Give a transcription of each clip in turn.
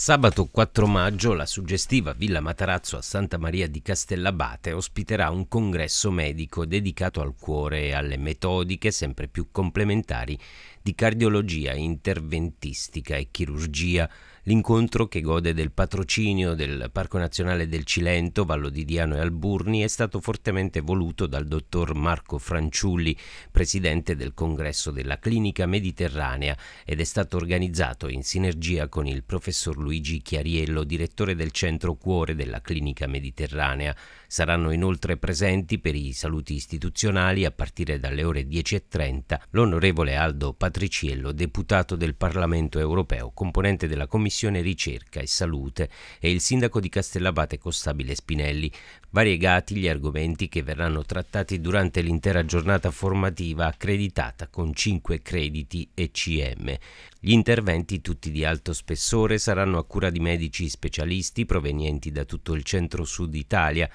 Sabato 4 maggio la suggestiva Villa Matarazzo a Santa Maria di Castellabate ospiterà un congresso medico dedicato al cuore e alle metodiche sempre più complementari di cardiologia interventistica e chirurgia L'incontro, che gode del patrocinio del Parco Nazionale del Cilento, Vallo di Diano e Alburni, è stato fortemente voluto dal dottor Marco Franciulli, presidente del congresso della Clinica Mediterranea, ed è stato organizzato in sinergia con il professor Luigi Chiariello, direttore del Centro Cuore della Clinica Mediterranea. Saranno inoltre presenti per i saluti istituzionali, a partire dalle ore 10.30, l'onorevole Aldo Patriciello, deputato del Parlamento europeo, componente della Commissione Commissione Ricerca e Salute e il sindaco di Castellabate Costabile Spinelli, variegati gli argomenti che verranno trattati durante l'intera giornata formativa accreditata con 5 crediti ECM. Gli interventi, tutti di alto spessore, saranno a cura di medici specialisti provenienti da tutto il centro-sud Italia,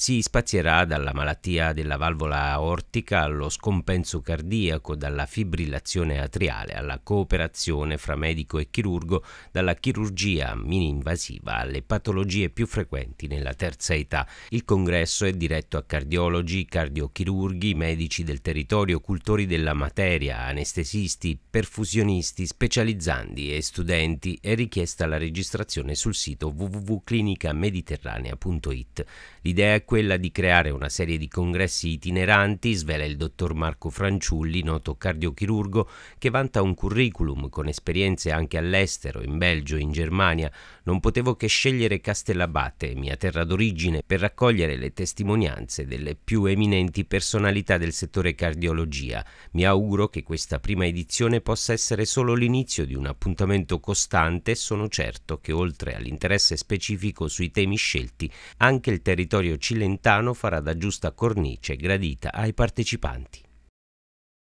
si spazierà dalla malattia della valvola aortica allo scompenso cardiaco, dalla fibrillazione atriale alla cooperazione fra medico e chirurgo, dalla chirurgia mini-invasiva alle patologie più frequenti nella terza età. Il congresso è diretto a cardiologi, cardiochirurghi, medici del territorio, cultori della materia, anestesisti, perfusionisti, specializzandi e studenti. È richiesta la registrazione sul sito www.clinicamediterranea.it. L'idea è quella di creare una serie di congressi itineranti, svela il dottor Marco Franciulli, noto cardiochirurgo, che vanta un curriculum con esperienze anche all'estero, in Belgio, in Germania. Non potevo che scegliere Castellabate, mia terra d'origine, per raccogliere le testimonianze delle più eminenti personalità del settore cardiologia. Mi auguro che questa prima edizione possa essere solo l'inizio di un appuntamento costante e sono certo che oltre all'interesse specifico sui temi scelti, anche il territorio cileno Lentano farà da giusta cornice gradita ai partecipanti.